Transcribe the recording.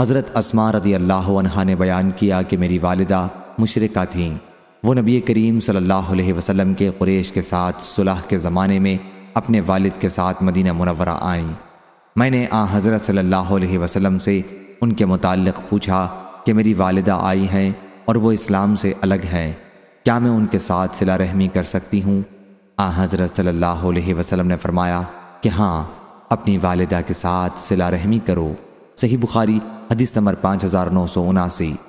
हज़रत असमा रदी अल्लाह ने बयान किया कि मेरी वालदा मुशरक़ा थीं वो नबी करीम सल्लल्लाहु अलैहि वसल्लम के कुरेश के साथ सुलह के ज़माने में अपने वालिद के साथ मदीना मुनवरा आईं मैंने आ हज़रत सल्लल्लाहु अलैहि वसल्लम से उनके मुतालिक पूछा कि मेरी वालदा आई हैं और वो इस्लाम से अलग हैं क्या मैं उनके साथ सिला रहमी कर सकती हूँ आ हज़रत सल्लल्लाहु अलैहि ने फ़रमाया कि हाँ अपनी वालदा के साथ सिला रहमी करो सही बुखारी हदीस नंबर पाँच हज़ार नौ सौ उनासी